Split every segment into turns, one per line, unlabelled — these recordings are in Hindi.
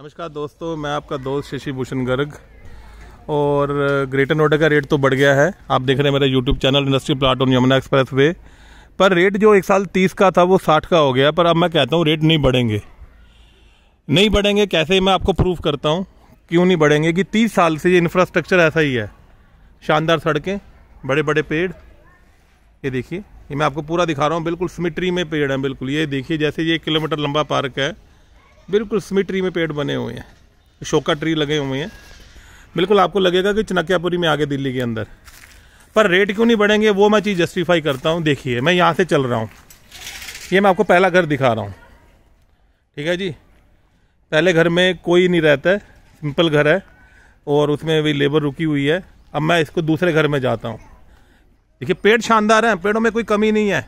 नमस्कार दोस्तों मैं आपका दोस्त शशि भूषण गर्ग और ग्रेटर नोएडा का रेट तो बढ़ गया है आप देख रहे हैं मेरा YouTube channel industry plot on Yamuna expressway पर रेट जो एक साल तीस का था वो साठ का हो गया पर अब मैं कहता हूँ रेट नहीं बढ़ेंगे नहीं बढ़ेंगे कैसे मैं आपको प्रूफ करता हूँ क्यों नहीं बढ़ेंगे कि तीस साल से ये इंफ्रास्ट्रक्चर ऐसा ही है शानदार सड़कें बड़े बड़े पेड़ ये देखिए ये मैं आपको पूरा दिखा रहा हूँ बिल्कुल सिमिट्री में पेड़ है बिल्कुल ये देखिए जैसे ये किलोमीटर लंबा पार्क है बिल्कुल स्मिट ट्री में पेड़ बने हुए हैं शोका ट्री लगे हुए हैं बिल्कुल आपको लगेगा कि चनक्यापुरी में आगे दिल्ली के अंदर पर रेट क्यों नहीं बढ़ेंगे वो मैं चीज़ जस्टिफाई करता हूँ देखिए मैं यहाँ से चल रहा हूँ ये मैं आपको पहला घर दिखा रहा हूँ ठीक है जी पहले घर में कोई नहीं रहता है सिंपल घर है और उसमें भी लेबर रुकी हुई है अब मैं इसको दूसरे घर में जाता हूँ देखिए पेड़ शानदार हैं पेड़ों में कोई कमी नहीं है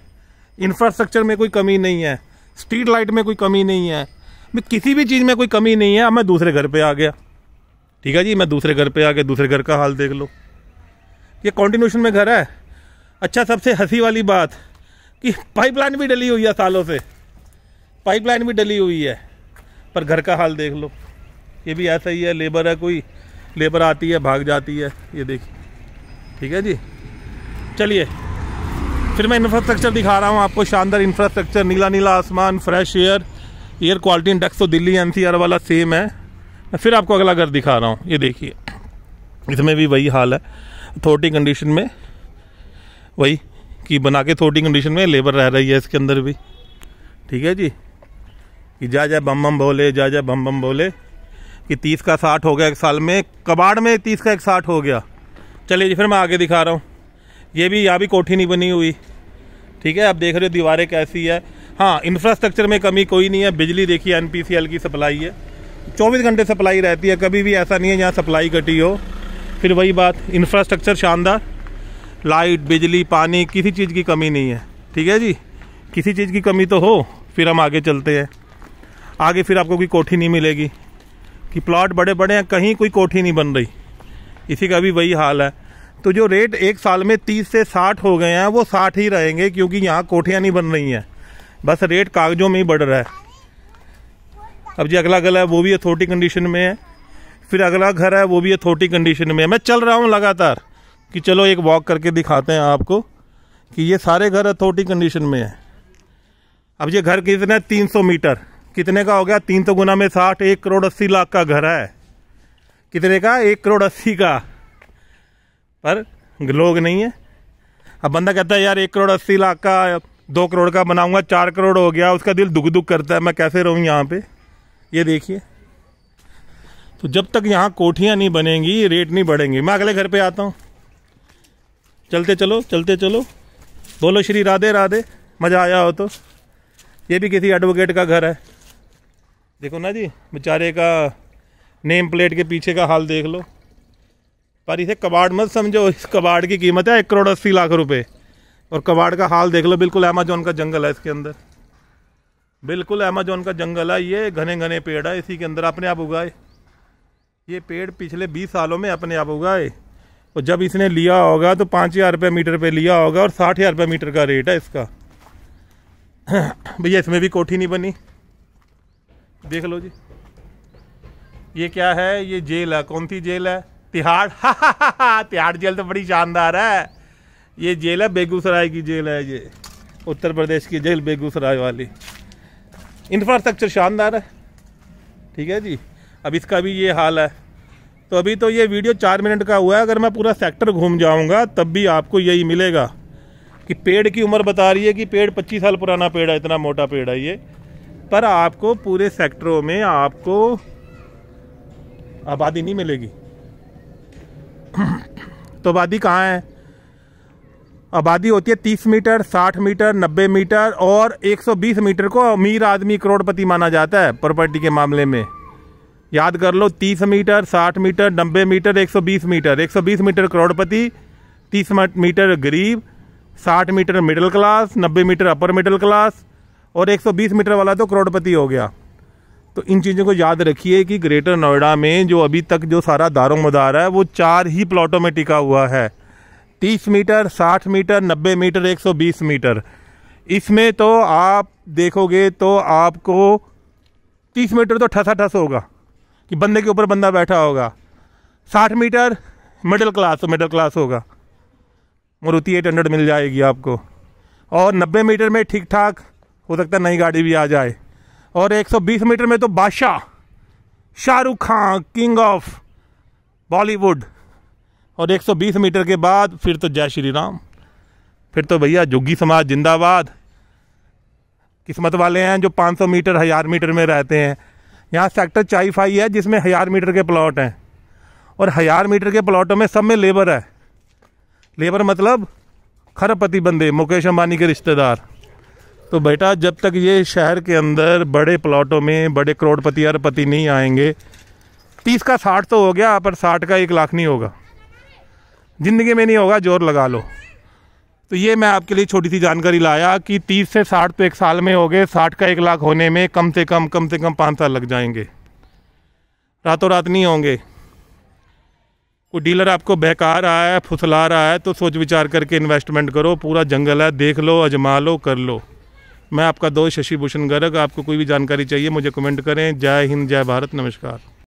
इंफ्रास्ट्रक्चर में कोई कमी नहीं है स्ट्रीट लाइट में कोई कमी नहीं है मैं किसी भी चीज़ में कोई कमी नहीं है अब मैं दूसरे घर पर आ गया ठीक है जी मैं दूसरे घर पे गया दूसरे घर का हाल देख लो ये कॉन्टीन्यूशन में घर है अच्छा सबसे हंसी वाली बात कि पाइपलाइन भी डली हुई है सालों से पाइपलाइन भी डली हुई है पर घर का हाल देख लो ये भी ऐसा ही है लेबर है कोई लेबर आती है भाग जाती है ये देखिए ठीक है जी चलिए फिर मैं इंफ्रास्ट्रक्चर दिखा रहा हूँ आपको शानदार इंफ्रास्ट्रक्चर नीला नीला आसमान fresh air air quality index तो दिल्ली एनसीआर वाला सेम है मैं फिर आपको अगला घर दिखा रहा हूँ ये देखिए इसमें भी वही हाल है थोटी कंडीशन में वही कि बना के थोटी कंडीशन में लेबर रह रही है इसके अंदर भी ठीक है जी कि जा जा बम बम बोले जा जा बम बम बोले कि तीस का साठ हो गया एक साल में कबाड़ में तीस का एक साठ हो गया चलिए जी फिर मैं आगे दिखा रहा हूँ ये भी यहाँ भी कोठी नहीं बनी हुई ठीक है आप देख रहे हो दीवारें कैसी है हाँ इंफ्रास्ट्रक्चर में कमी कोई नहीं है बिजली देखिए एनपीसीएल की सप्लाई है चौबीस घंटे सप्लाई रहती है कभी भी ऐसा नहीं है जहाँ सप्लाई कटी हो फिर वही बात इंफ्रास्ट्रक्चर शानदार लाइट बिजली पानी किसी चीज़ की कमी नहीं है ठीक है जी किसी चीज़ की कमी तो हो फिर हम आगे चलते हैं आगे फिर आपको कोई कोठी नहीं मिलेगी कि प्लॉट बड़े बड़े हैं कहीं कोई कोठी नहीं बन रही इसी का भी वही हाल है तो जो रेट एक साल में तीस से साठ हो गए हैं वो साठ ही रहेंगे क्योंकि यहाँ कोठियाँ नहीं बन रही हैं बस रेट कागजों में ही बढ़ रहा है अब जी अगला गला है वो भी अथॉरिटी कंडीशन में है फिर अगला घर है वो भी अथॉरिटी कंडीशन में है मैं चल रहा हूँ लगातार कि चलो एक वॉक करके दिखाते हैं आपको कि ये सारे घर अथॉरिटी कंडीशन में है अब ये घर कितना है तीन सौ मीटर कितने का हो गया तीन सौ गुना में साठ एक करोड़ अस्सी लाख का घर है कितने का एक करोड़ अस्सी का पर लोग नहीं है अब बंदा कहता है यार एक करोड़ अस्सी लाख का दो करोड़ का बनाऊंगा चार करोड़ हो गया उसका दिल दुख दुख करता है मैं कैसे रहूँ यहाँ पे ये देखिए तो जब तक यहाँ कोठियाँ नहीं बनेंगी रेट नहीं बढ़ेंगी मैं अगले घर पे आता हूँ चलते चलो चलते चलो बोलो श्री राधे राधे मज़ा आया हो तो ये भी किसी एडवोकेट का घर है देखो ना जी बेचारे का नेम प्लेट के पीछे का हाल देख लो पर इसे कबाड़ मत समझो इस कबाड़ की कीमत है एक करोड़ अस्सी लाख रुपये और कबाड़ का हाल देख लो बिल्कुल अमेजोन का जंगल है इसके अंदर बिल्कुल अमेजोन का जंगल है ये घने घने पेड़ है इसी के अंदर अपने आप उगाए ये पेड़ पिछले बीस सालों में अपने आप उगाए और जब इसने लिया होगा तो पाँच हज़ार रुपये मीटर पे लिया होगा और साठ हज़ार रुपये मीटर का रेट है इसका भैया इसमें भी कोठी नहीं बनी देख लो जी ये क्या है ये जेल है कौन सी जेल है तिहाड़ तिहाड़ जेल तो बड़ी शानदार है ये जेल है बेगूसराय की जेल है ये उत्तर प्रदेश की जेल बेगूसराय वाली इंफ्रास्ट्रक्चर शानदार है ठीक है जी अब इसका भी ये हाल है तो अभी तो ये वीडियो चार मिनट का हुआ है अगर मैं पूरा सेक्टर घूम जाऊंगा तब भी आपको यही मिलेगा कि पेड़ की उम्र बता रही है कि पेड़ पच्चीस साल पुराना पेड़ है इतना मोटा पेड़ है ये पर आपको पूरे सेक्टरों में आपको आबादी नहीं मिलेगी तो आबादी कहाँ है आबादी होती है 30 मीटर 60 मीटर 90 मीटर और 120 मीटर को अमीर आदमी करोड़पति माना जाता है प्रॉपर्टी के मामले में याद कर लो 30 metre 60 metre 90 metre 120 metre 120 metre करोड़पति 30 मीटर गरीब 60 metre middle class 90 metre upper middle class और 120 मीटर वाला तो करोड़पति हो गया तो इन चीज़ों को याद रखिए कि ग्रेटर नोएडा में जो अभी तक जो सारा दारोमदार है वो चार ही प्लॉटों में टिका हुआ है 30 मीटर 60 मीटर 90 मीटर 120 मीटर इसमें तो आप देखोगे तो आपको 30 मीटर तो ठसा ठस होगा कि बंदे के ऊपर बंदा बैठा होगा 60 metre middle class middle class होगा मारुति एट हंड्रेड मिल जाएगी आपको और 90 मीटर में ठीक ठाक हो सकता है नई गाड़ी भी आ जाए और 120 मीटर में तो बादशाह Shahrukh Khan king of Bollywood और 120 मीटर के बाद फिर तो जय श्री राम फिर तो भैया जोगी समाज जिंदाबाद किस्मत वाले हैं जो 500 मीटर हज़ार मीटर में रहते हैं यहाँ सेक्टर चाई फाई है जिसमें हज़ार मीटर के प्लॉट हैं और हज़ार मीटर के प्लॉटों में सब में लेबर है लेबर मतलब खरपति बंदे मुकेश अम्बानी के रिश्तेदार तो बेटा जब तक ये शहर के अंदर बड़े प्लॉटों में बड़े करोड़पति अरपति नहीं आएंगे तीस का साठ तो हो गया पर साठ का एक लाख नहीं होगा ज़िंदगी में नहीं होगा जोर लगा लो तो ये मैं आपके लिए छोटी सी जानकारी लाया कि 30 से 60 तो एक साल में हो गए साठ का एक लाख होने में कम से कम कम से कम पाँच साल लग जाएंगे रातों रात नहीं होंगे कोई डीलर आपको बहका रहा है फुसला रहा है तो सोच विचार करके इन्वेस्टमेंट करो पूरा जंगल है देख लो अजमा लो कर लो मैं आपका दोस्त शशि भूषण गर्ग आपको कोई भी जानकारी चाहिए मुझे कमेंट करें जय हिंद जय भारत नमस्कार